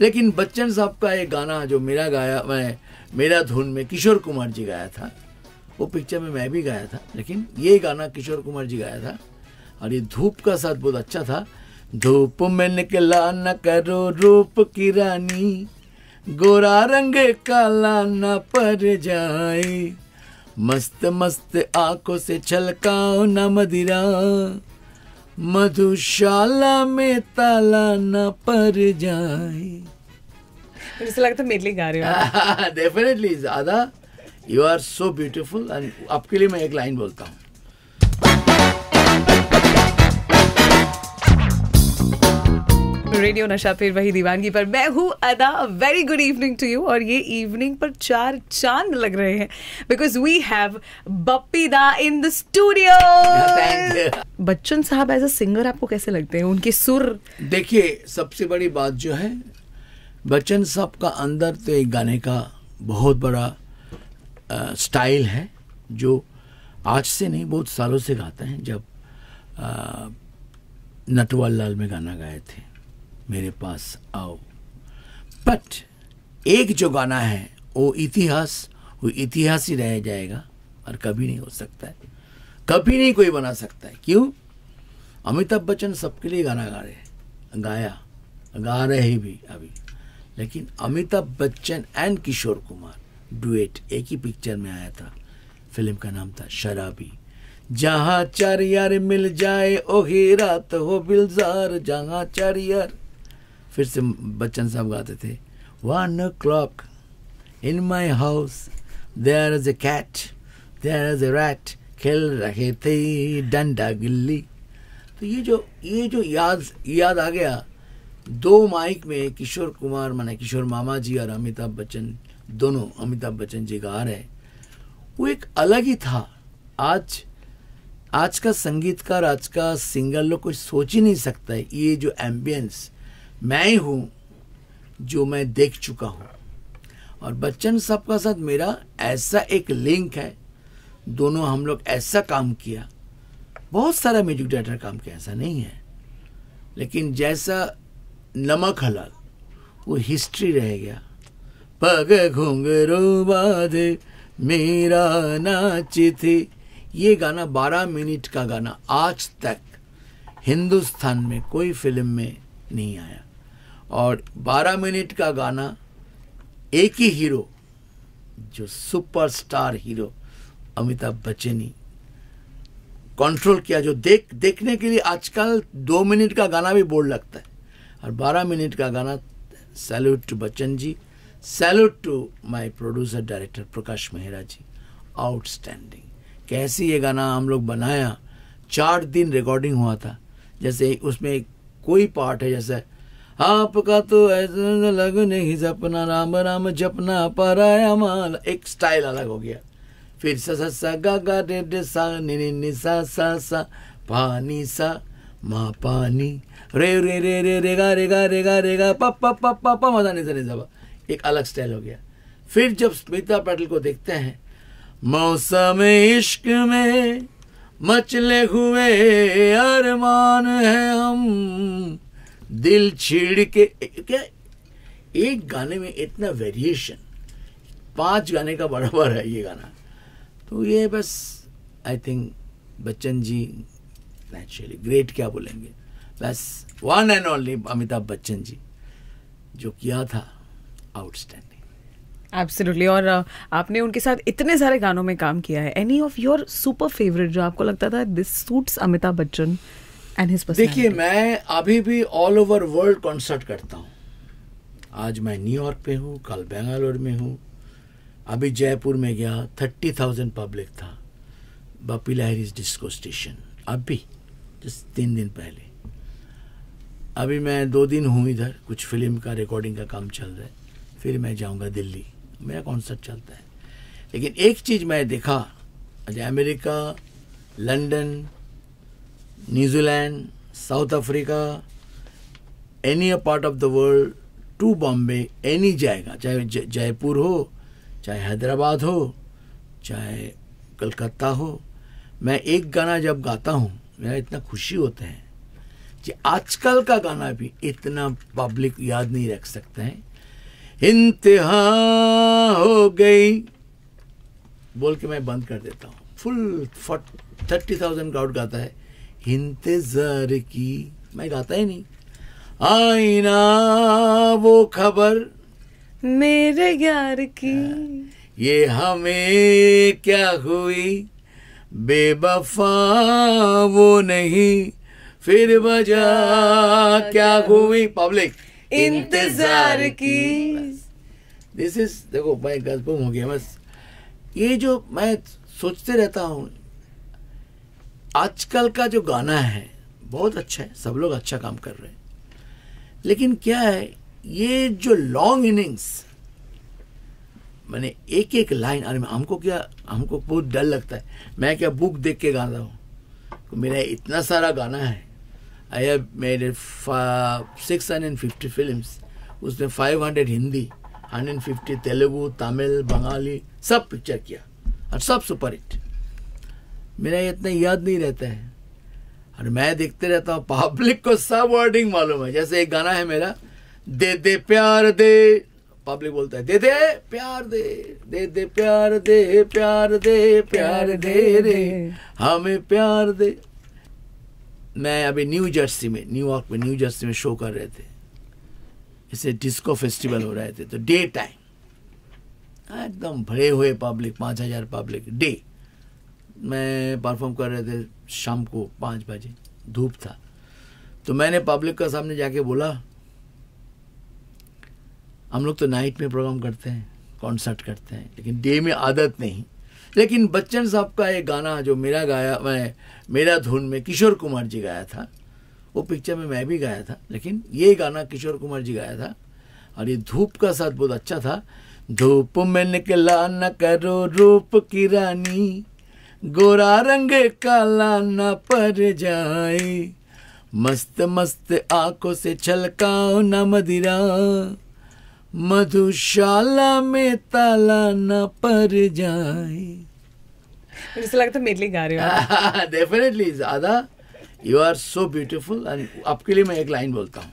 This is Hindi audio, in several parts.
लेकिन बच्चन साहब का एक गाना जो मेरा गाया मैं मेरा धुन में किशोर कुमार जी गाया था वो पिक्चर में मैं भी गाया था लेकिन ये गाना किशोर कुमार जी गाया था और ये धूप का साथ बहुत अच्छा था धूप में निकला न करो रूप की रानी गोरा रंग काला न पर जाए मस्त मस्त आंखों से छलकाओ न मदिरा मधुशाला में ताला न पर जाए मुझे लगता है लिए गा रहे हो डेफिनेटली ज्यादा you are so beautiful and आपके लिए मैं एक लाइन बोलता हूँ रेडियो नशा फिर वही दीवानगी पर मैं हूँ Ada very good evening to you और ये इवनिंग पर चार चांद लग रहे हैं बिकॉज वी हैव बप्पी दा इन द स्टूडियो बच्चन साहब एज अ सिंगर आपको कैसे लगते हैं उनके सुर देखिए सबसे बड़ी बात जो है बच्चन साहब का अंदर तो एक गाने का बहुत बड़ा स्टाइल है जो आज से नहीं बहुत सालों से गाते हैं जब नटवाल लाल में गाना गाए थे मेरे पास आओ बट एक जो गाना है वो इतिहास वो इतिहास ही रह जाएगा और कभी नहीं हो सकता है कभी नहीं कोई बना सकता है क्यों अमिताभ बच्चन सबके लिए गाना गा रहे गाया गा रहे भी अभी लेकिन अमिताभ बच्चन एंड किशोर कुमार डुएट एक ही पिक्चर में आया था फिल्म का नाम था शराबी जहाँ चार यार मिल जाए ओ ही रात हो बिलजार जहाँ चार यार फिर से बच्चन साहब गाते थे one o'clock in my house there is a cat there is a rat खेल रहे थे डंडा गिल्ली तो ये जो ये जो याद याद आ गया दो माइक में किशोर कुमार माना किशोर मामा जी और अमिताभ बच्चन दोनों अमिताभ बच्चन जी गा रहे वो एक अलग ही था आज आज का संगीतकार आज का सिंगर लोग कुछ सोच ही नहीं सकता है ये जो एम्बियंस मैं ही हूँ जो मैं देख चुका हूँ और बच्चन साहब का साथ मेरा ऐसा एक लिंक है दोनों हम लोग ऐसा काम किया बहुत सारा म्यूजिक डायरेक्टर काम किया ऐसा नहीं है लेकिन जैसा नमक हलाल वो हिस्ट्री रह गया पग घुंगरो बाधे मेरा नाची थी ये गाना बारह मिनट का गाना आज तक हिंदुस्तान में कोई फिल्म में नहीं आया और 12 मिनट का गाना एक ही हीरो जो सुपरस्टार हीरो अमिताभ बच्चन ही कंट्रोल किया जो देख देखने के लिए आजकल दो मिनट का गाना भी बोर्ड लगता है और बारह मिनट का गाना salute to Bachchan ji salute to my producer director Prakash Mehra ji outstanding कैसे ये गाना हम लोग बनाया चार दिन रिकॉर्डिंग हुआ था जैसे उसमें कोई पार्ट है जैसे आपका तो ऐसा लग नहीं जपना राम राम जपना पराया माल एक स्टाइल अलग हो गया फिर सा सा सा गा गा डे डे सा नि नि नि सा सा सा पानी सा मा पानी रे रे रे रे रे गा रे गा रे गा रे गा पप पप पप पप मजा नहीं सरे जबा एक अलग स्टाइल हो गया फिर जब स्मिता पटेल को देखते हैं मौसम इश्क में मचले हुए अरमान है हम दिल छेड़ के क्या एक गाने में इतना वेरिएशन पांच गाने का बराबर है ये गाना तो ये बस I think Bachchan ji naturally great क्या बोलेंगे बस one and only Amitabh Bachchan ji जो किया था आउटस्टैंड एब्सोल्युटली और आपने उनके साथ इतने सारे गानों में काम किया है any of your super favourite जो आपको लगता था this suits Amitabh Bachchan and his देखिए मैं अभी भी ऑल ओवर वर्ल्ड कॉन्सर्ट करता हूँ आज मैं न्यूयॉर्क पे हूँ कल बेंगालोर में हूँ अभी जयपुर में गया थर्टी थाउजेंड पब्लिक था बपी लहरीज डिस्को स्टेशन अब भी तीन दिन पहले अभी मैं दो दिन हूँ इधर कुछ फिल्म का रिकॉर्डिंग का काम चल रहा है फिर मैं जाऊँगा दिल्ली मेरा कॉन्सर्ट चलता है लेकिन एक चीज़ मैं देखा America London New Zealand, South Africa, any part of the world to Bombay, any जाएगा चाहे जयपुर हो चाहे हैदराबाद हो चाहे कलकत्ता हो मैं एक गाना जब गाता हूँ मेरा इतना खुशी होता है कि आजकल का गाना भी इतना पब्लिक याद नहीं रख सकते हैं इंतहा हो गई बोल के मैं बंद कर देता हूँ फुल थर्टी थाउजेंड क्राउड गाता है इंतजार की मैं गाता ही नहीं आईना वो खबर मेरे यार की हाँ, ये हमें क्या हुई बेबफा वो नहीं फिर बजा क्या हुई पब्लिक इंतजार की दिस इज देखो मैं गजबुम हो गया बस ये जो मैं सोचते रहता हूँ आजकल का जो गाना है बहुत अच्छा है सब लोग अच्छा काम कर रहे हैं लेकिन क्या है ये जो लॉन्ग इनिंग्स मैंने एक एक लाइन अरे हमको क्या हमको बहुत डर लगता है मैं क्या बुक देख के गाता हूँ तो मेरा इतना सारा गाना है I have made six hundred fifty film उसमें five hundred Hindi hundred fifty Telugu Tamil Bengali सब पिक्चर किया और सब सुपर हिट मेरा इतना याद नहीं रहता है और मैं देखते रहता हूँ पब्लिक को सब वर्डिंग मालूम है जैसे एक गाना है मेरा दे दे प्यार दे पब्लिक बोलता है दे दे प्यार दे दे दे प्यार दे प्यार दे प्यार दे रे हमें प्यार दे मैं अभी न्यू जर्सी में न्यूयॉर्क में न्यू जर्सी में शो कर रहे थे इसे डिस्को फेस्टिवल हो रहे थे तो डे टाइम एकदम भरे हुए पब्लिक पांच हजार पब्लिक डे में परफॉर्म कर रहे थे शाम को पाँच बजे धूप था तो मैंने पब्लिक का सामने जाके बोला हम लोग तो नाइट में प्रोग्राम करते हैं कॉन्सर्ट करते हैं लेकिन डे में आदत नहीं लेकिन बच्चन साहब का एक गाना जो मेरा गाया मैं मेरा धुन में किशोर कुमार जी गाया था वो पिक्चर में मैं भी गाया था लेकिन ये गाना किशोर कुमार जी गाया था और ये धूप का साथ बहुत अच्छा था धूप में निकला न करो रूप की रानी गोरा रंग काला न पर जाए मस्त मस्त आंखों से छलकाओ न मदिरा मधुशाला में ताला न पर जाए मुझे तो लगता है मेरे लिए गा रहे हो डेफिनेटली ज्यादा you are so beautiful and आपके लिए मैं एक लाइन बोलता हूँ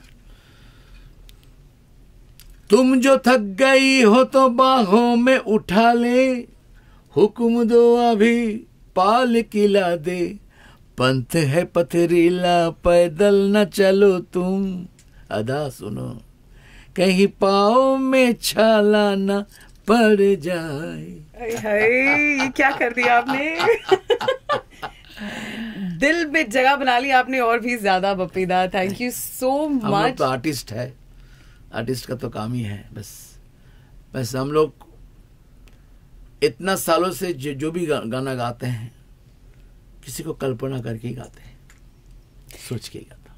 तुम जो थक गई हो तो बाहों में उठा ले हुक्म दो अभी पाल किला दे पंथ है पथरीला पैदल न चलो तुम अदा सुनो कहीं पाओ में छाला न पड़ जाए हाय क्या कर दिया आपने दिल में जगह बना ली आपने और भी ज्यादा Bappida thank you so much artist है आर्टिस्ट का तो काम ही है बस बस हम लोग इतना सालों से जो, जो भी गा, गाना गाते हैं किसी को कल्पना करके ही गाते हैं सोच के ही गाता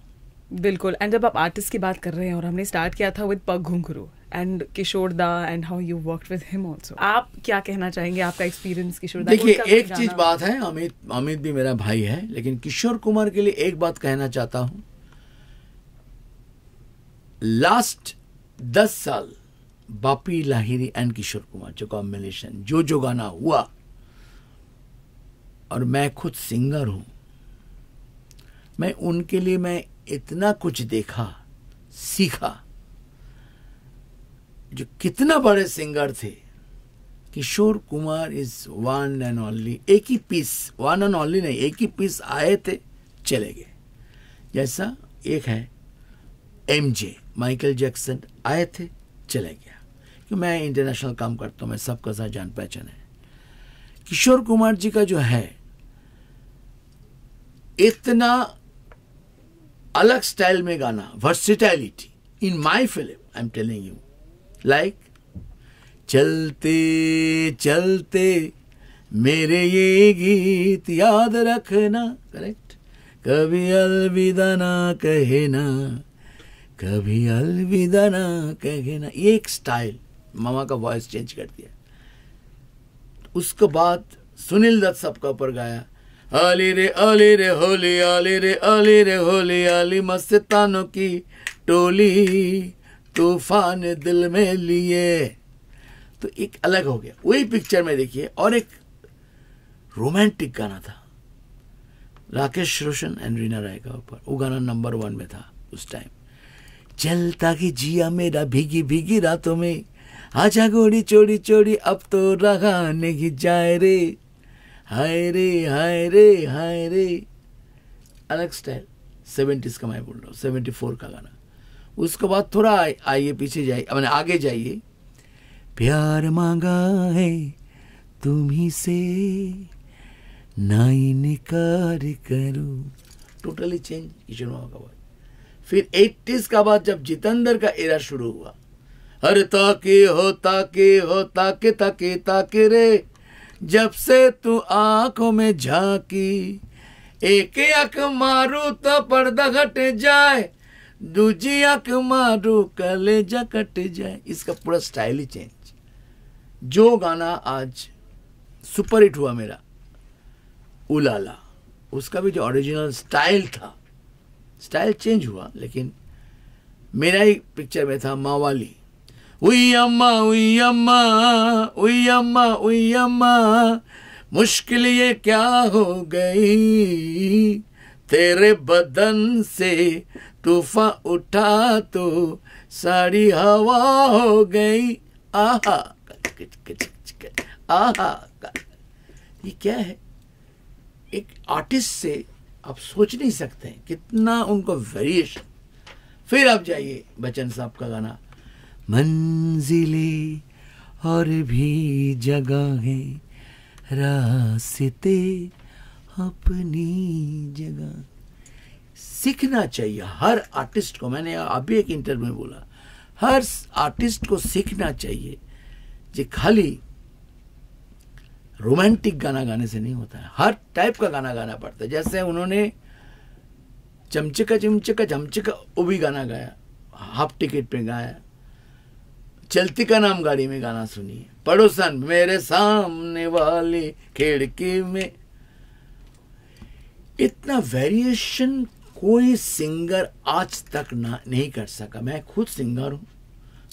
बिल्कुल एंड जब आप आर्टिस्ट की बात कर रहे हैं और हमने स्टार्ट किया था विद पग घुंघरू and Kishore da and how you work with him also आप क्या कहना चाहेंगे आपका एक्सपीरियंस किशोर दा देखिए एक चीज बात है अमित अमित भी मेरा भाई है लेकिन किशोर कुमार के लिए एक बात कहना चाहता हूं लास्ट दस साल बापी लाहिरी एंड किशोर कुमार जो कॉम्बिनेशन जो जो गाना हुआ और मैं खुद सिंगर हूं मैं उनके लिए मैं इतना कुछ देखा सीखा जो कितना बड़े सिंगर थे Kishore Kumar is one and only एक ही पीस वन एंड ओनली नहीं एक ही पीस आए थे चले गए जैसा एक है एमजे माइकल जैक्सन आए थे चले गए कि मैं इंटरनेशनल काम करता हूँ मैं सबका सा जान पहचान है किशोर कुमार जी का जो है इतना अलग स्टाइल में गाना versatility in my film I am telling you like चलते चलते मेरे ये गीत याद रखना करेक्ट कभी अलविदा ना कहना कभी अलविदा ना कहना ये एक स्टाइल मामा का वॉइस चेंज कर दिया तो उसके बाद सुनील दत्त सबका ऊपर गाया अली रे अली रे होली अली रे अली रे होली अली मस्तानों की टोली तूफान दिल में लिए तो एक अलग हो गया वही पिक्चर में देखिए और एक रोमांटिक गाना था राकेश रोशन एंड रीना राय का ऊपर वो गाना नंबर वन में था उस टाइम चलता कि जिया मेरा भीगी भीगी रातों में आजा घोड़ी चोरी चोरी अब तो रगा नहीं जाए रे हाय रे हाय रे हाय रे अलग स्टाइल सेवेंटीज का मैं बोल रहा हूँ सेवेंटी फोर का गाना उसके बाद थोड़ा आइए पीछे जाइए मैंने आगे जाइए प्यार मांगा है तुम्ही से नाई निकार करूं टोटली चेंज किशोर का आवाज फिर एट्टीज का बाद जब जितेंद्र का एरा शुरू हुआ हर ताके हो ताके हो ताके ताके ताके रे जब से तू आंखों में झांकी एक अख मारू तो पर्दा घट जाए दूजी अख मारू जा कट जाए इसका पूरा स्टाइल ही चेंज जो गाना आज सुपर हिट हुआ मेरा उलाला उसका भी जो ओरिजिनल स्टाइल था स्टाइल चेंज हुआ लेकिन मेरा ही पिक्चर में था मावाली उयम्मा उयम्मा उयम्मा उयम्मा मुश्किल ये क्या हो गई तेरे बदन से तूफा उठा तो सारी हवा हो गई आहा आहा ये क्या है एक आर्टिस्ट से आप सोच नहीं सकते हैं कितना उनको वेरिएशन फिर आप जाइए बच्चन साहब का गाना मंजिले और भी जगहें रास्ते अपनी जगह सीखना चाहिए हर आर्टिस्ट को मैंने अभी एक इंटरव्यू में बोला हर आर्टिस्ट को सीखना चाहिए जो खाली रोमांटिक गाना गाने से नहीं होता है हर टाइप का गाना गाना पड़ता है जैसे उन्होंने चमचका चमचका चमचका वो भी गाना गाया हाफ टिकट पे गाया चलती का नाम गाड़ी में गाना सुनिए पड़ोसन मेरे सामने वाली खिड़की में इतना वेरिएशन कोई सिंगर आज तक ना नहीं कर सका मैं खुद सिंगर हूँ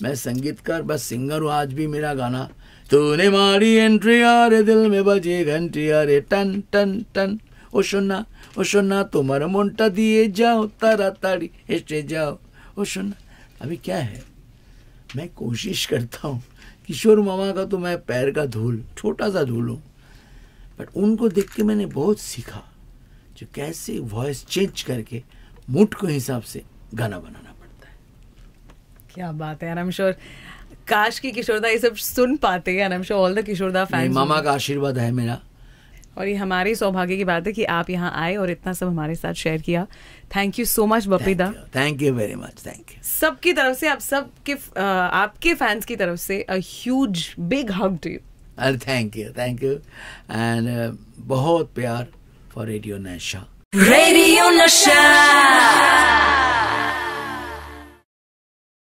मैं संगीतकार बस सिंगर हूँ आज भी मेरा गाना तूने मारी एंट्री अरे दिल में बजे घंटी अरे टन टन टन सुना ओ सुना तुम्हारा তোমার दिए जाओ तारा তাড়াতাড়ি এসে जाओ ओ सुना अभी क्या है मैं कोशिश करता हूँ किशोर मामा का तो मैं पैर का धूल छोटा सा धूल हूँ बट उनको देख के मैंने बहुत सीखा जो कैसे वॉइस चेंज करके मूड के हिसाब से गाना बनाना पड़ता है क्या बात है आई श्योर काश की किशोरदा ये सब सुन पाते हैं I am sure all the Kishoreda fan मामा का आशीर्वाद है मेरा और ये हमारे सौभाग्य की बात है कि आप यहाँ आए और इतना सब हमारे साथ शेयर किया thank you so much Bappida thank you very much thank you सबकी तरफ से आप सबके आपके फैंस की तरफ से a huge big hug to you अरे thank you thank you and बहुत प्यार फॉर रेडियो नशा रेडियो नशा